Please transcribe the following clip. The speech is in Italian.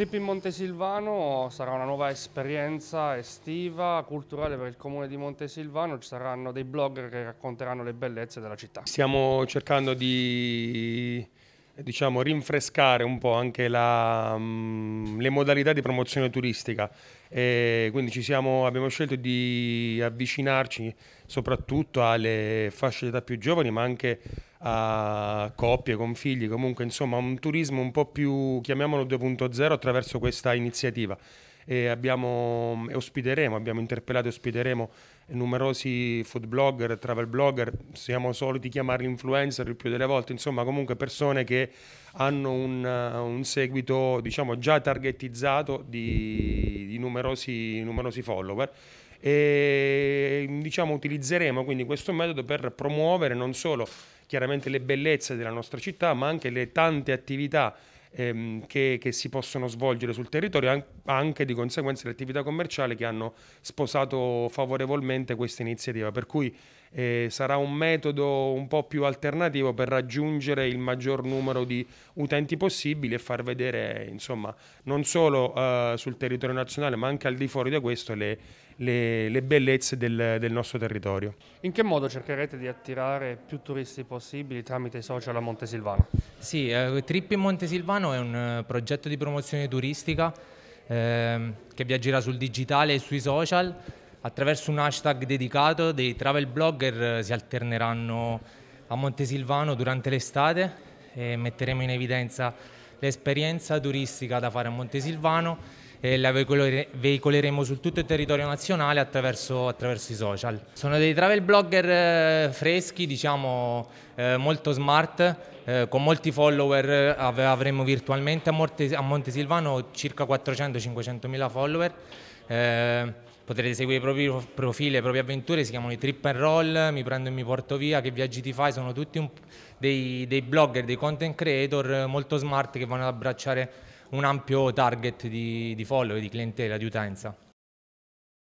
trip in Montesilvano sarà una nuova esperienza estiva, culturale per il comune di Montesilvano, ci saranno dei blogger che racconteranno le bellezze della città. Stiamo cercando di diciamo, rinfrescare un po' anche la, um, le modalità di promozione turistica. E quindi siamo, abbiamo scelto di avvicinarci soprattutto alle fasce d'età più giovani, ma anche a coppie con figli, comunque insomma un turismo un po' più, chiamiamolo 2.0, attraverso questa iniziativa e abbiamo, e ospiteremo, abbiamo interpellato e ospiteremo numerosi food blogger, travel blogger, siamo soliti chiamarli influencer il più delle volte, insomma comunque persone che hanno un, un seguito diciamo già targetizzato di, di numerosi, numerosi follower e diciamo utilizzeremo quindi questo metodo per promuovere non solo chiaramente le bellezze della nostra città ma anche le tante attività ehm, che, che, si possono svolgere sul territorio, an- anche di conseguenza le attività commerciali che hanno sposato favorevolmente questa iniziativa. Per cui eh, sarà un metodo un po' più alternativo per raggiungere il maggior numero di utenti possibili e far vedere, insomma, non solo eh, sul territorio nazionale, ma anche al di fuori di questo le le, le bellezze del, del, nostro territorio. In che modo cercherete di attirare più turisti possibili tramite i social a Montesilvano? Sì, eh, Trip in Montesilvano è un eh, progetto di promozione turistica eh, che viaggerà sul digitale e sui social. Attraverso un hashtag dedicato dei travel blogger eh, si alterneranno a Montesilvano durante l'estate e metteremo in evidenza l'esperienza turistica da fare a Montesilvano e la veicolere, veicoleremo su tutto il territorio nazionale attraverso, attraverso i social. Sono dei travel blogger eh, freschi, diciamo eh, molto smart, eh, con molti follower, eh, Ave, avremo virtualmente a, Morte, a Montesilvano circa 400-500 mila follower. Eh, potrete seguire i propri profili, le proprie avventure, si chiamano i trip and roll, mi prendo e mi porto via, che viaggi ti fai, sono tutti un, dei, dei blogger, dei content creator eh, molto smart che vanno ad abbracciare un ampio target di, di follower, di clientela, di utenza.